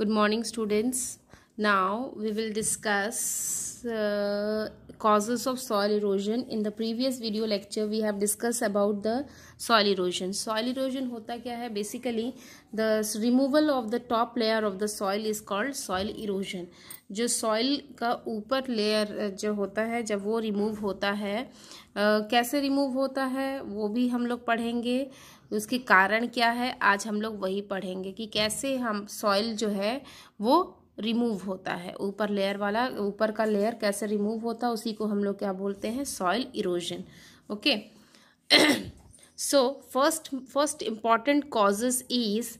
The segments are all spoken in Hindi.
good morning students now we will discuss uh, causes of soil erosion in the previous video lecture we have discussed about the soil erosion soil erosion hota kya hai basically the removal of the top layer of the soil is called soil erosion जो सॉइल का ऊपर लेयर जो होता है जब वो रिमूव होता है आ, कैसे रिमूव होता है वो भी हम लोग पढ़ेंगे उसके कारण क्या है आज हम लोग वही पढ़ेंगे कि कैसे हम सॉइल जो है वो रिमूव होता है ऊपर लेयर वाला ऊपर का लेयर कैसे रिमूव होता है उसी को हम लोग क्या बोलते हैं soil erosion okay so first first important causes is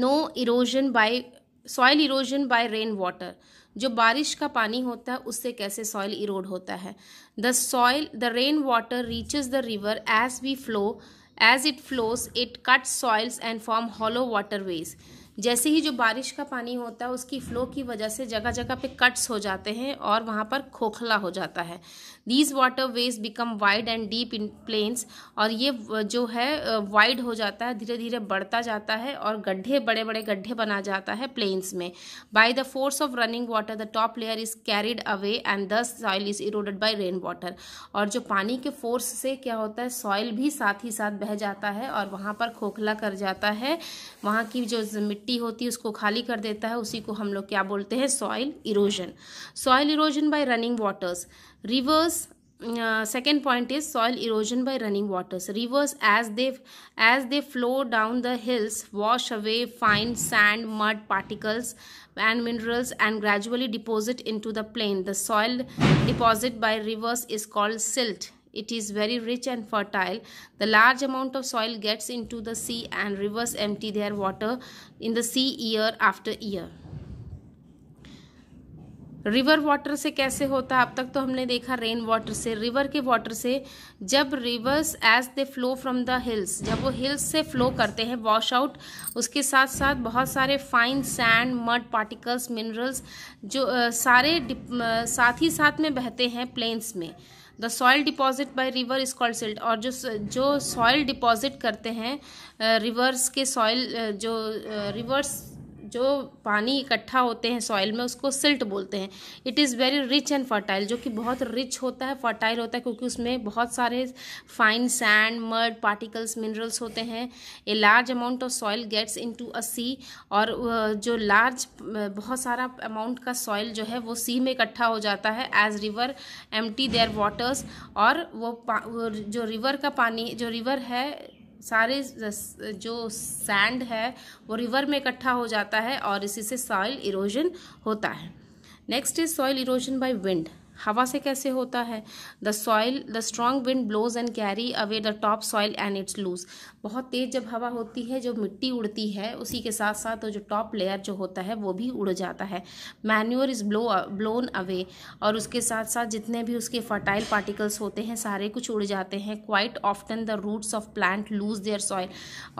no erosion by soil erosion by rain water जो बारिश का पानी होता है उससे कैसे सॉइल इरोड होता है the soil the rain water reaches the river as we flow as it flows it cut soils and form hollow water ways जैसे ही जो बारिश का पानी होता है उसकी फ़्लो की वजह से जगह जगह पे कट्स हो जाते हैं और वहाँ पर खोखला हो जाता है these water ways become wide and deep in plains और ये जो है वाइड हो जाता है धीरे धीरे बढ़ता जाता है और गड्ढे बड़े बड़े गड्ढे बना जाता है प्लेन्स में by the force of running water the top layer is carried away and thus soil is eroded by rain water और जो पानी के फोर्स से क्या होता है सॉइल भी साथ ही साथ बह जाता है और वहाँ पर खोखला कर जाता है वहाँ की जो मिट्टी मिट्टी होती है उसको खाली कर देता है उसी को हम लोग क्या बोलते हैं soil erosion soil erosion by running waters rivers second point is soil erosion by running waters rivers as they as they flow down the hills wash away fine sand mud particles and minerals and gradually deposit into the plain the soil deposit by rivers is called silt it is very rich and fertile the large amount of soil gets into the sea and rivers empty their water in the sea year after year river water से कैसे होता है अब तक तो हमने देखा रेन वाटर से रिवर के वाटर से जब rivers as they flow from the hills जब वो हिल्स से फ्लो करते हैं वॉश आउट उसके साथ साथ बहुत सारे fine sand mud particles minerals जो सारे साथ ही साथ में बहते हैं प्लेन्स में the soil deposit by river is called silt और जो जो सॉयल डिपॉजिट करते हैं रिवर्स के सॉयल जो रिवर्स जो पानी इकट्ठा होते हैं सॉइल में उसको सिल्ट बोलते हैं it is very rich and fertile जो कि बहुत रिच होता है फर्टाइल होता है क्योंकि उसमें बहुत सारे fine sand mud particles minerals होते हैं a large amount of soil gets into a sea और जो लार्ज बहुत सारा अमाउंट का सॉइल जो है वो सी में इकट्ठा हो जाता है एज रिवर टी देयर वाटर्स और वो, वो जो रिवर का पानी जो रिवर है सारे जो सैंड है वो रिवर में इकट्ठा हो जाता है और इसी से सॉइल इरोजन होता है next is soil erosion by wind हवा से कैसे होता है the soil the strong wind blows and carry away the top soil and its loose बहुत तेज़ जब हवा होती है जो मिट्टी उड़ती है उसी के साथ साथ तो जो टॉप लेयर जो होता है वो भी उड़ जाता है manure is blow blown away और उसके साथ साथ जितने भी उसके फर्टाइल पार्टिकल्स होते हैं सारे कुछ उड़ जाते हैं quite often the roots of plant lose their soil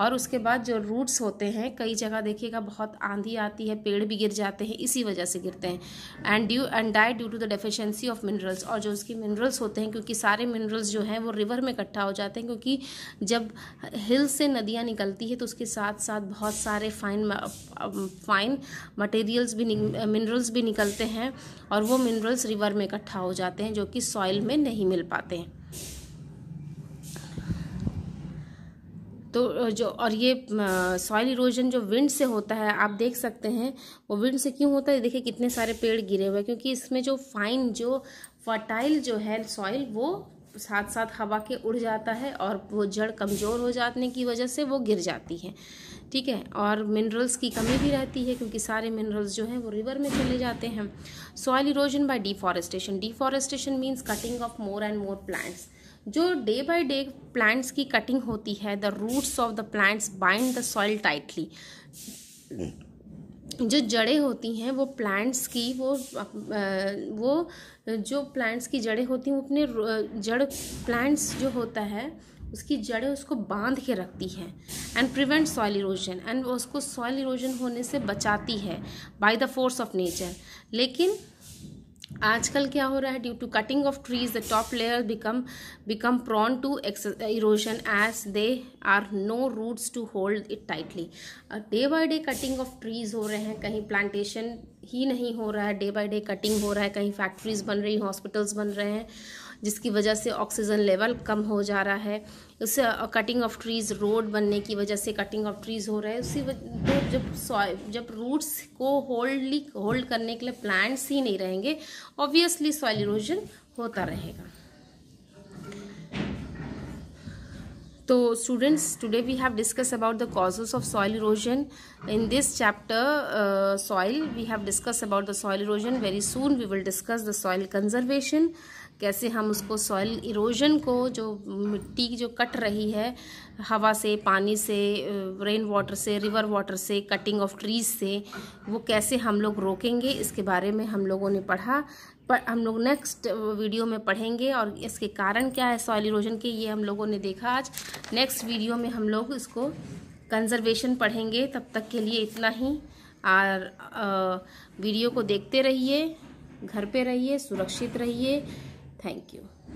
और उसके बाद जो रूट्स होते हैं कई जगह देखिएगा बहुत आंधी आती है पेड़ भी गिर जाते हैं इसी वजह से गिरते हैं and due and die due to the deficiency सी ऑफ मिनरल्स और जो उसकी मिनरल्स होते हैं क्योंकि सारे मिनरल्स जो हैं वो रिवर में इकट्ठा हो जाते हैं क्योंकि जब हिल से नदियाँ निकलती है तो उसके साथ साथ बहुत सारे फाइन फाइन मटेरियल्स भी मिनरल्स भी निकलते हैं और वो मिनरल्स रिवर में इकट्ठा हो जाते हैं जो कि सॉइल में नहीं मिल पाते हैं तो जो और ये सॉइल इरोजन जो विंड से होता है आप देख सकते हैं वो विंड से क्यों होता है देखिए कितने सारे पेड़ गिरे हुए हैं क्योंकि इसमें जो फाइन जो फर्टाइल जो है सॉइल वो साथ साथ हवा के उड़ जाता है और वो जड़ कमज़ोर हो जाने की वजह से वो गिर जाती है ठीक है और मिनरल्स की कमी भी रहती है क्योंकि सारे मिनरल्स जो हैं वो रिवर में चले जाते हैं soil erosion by deforestation deforestation means cutting of more and more plants जो डे बाय डे प्लांट्स की कटिंग होती है the roots of the plants bind the soil tightly जो जड़ें होती हैं वो प्लांट्स की वो वो जो प्लांट्स की जड़ें होती हैं वो अपने जड़ प्लांट्स जो होता है उसकी जड़ें उसको बांध के रखती हैं and prevent soil erosion and वो उसको सॉइल इरोजन होने से बचाती है by the force of nature लेकिन आजकल क्या हो रहा है due to cutting of trees the top layer become become prone to erosion as they are no roots to hold it tightly day by day cutting of trees हो रहे हैं कहीं प्लांटेशन ही नहीं हो रहा है डे बाय डे कटिंग हो रहा है कहीं फैक्ट्रीज बन रही हॉस्पिटल्स बन रहे हैं जिसकी वजह से ऑक्सीजन लेवल कम हो जा रहा है उस कटिंग ऑफ ट्रीज़ रोड बनने की वजह से कटिंग ऑफ ट्रीज़ हो रहा है उसी तो जब जब रूट्स को होल्डली होल्ड करने के लिए प्लांट्स ही नहीं रहेंगे ऑब्वियसली सॉइल इरोजन होता रहेगा तो students today we have discuss about the causes of soil erosion in this chapter soil we have discuss about the soil erosion very soon we will discuss the soil conservation कैसे हम उसको सॉइल इरोजन को जो मिट्टी जो कट रही है हवा से पानी से रेन uh, वाटर से रिवर वाटर से कटिंग ऑफ ट्रीज से वो कैसे हम लोग रोकेंगे इसके बारे में हम लोगों ने पढ़ा पर हम लोग नेक्स्ट वीडियो में पढ़ेंगे और इसके कारण क्या है सॉइल इरोजन के ये हम लोगों ने देखा आज नेक्स्ट वीडियो में हम लोग इसको कंजर्वेशन पढ़ेंगे तब तक के लिए इतना ही और वीडियो को देखते रहिए घर पे रहिए सुरक्षित रहिए थैंक यू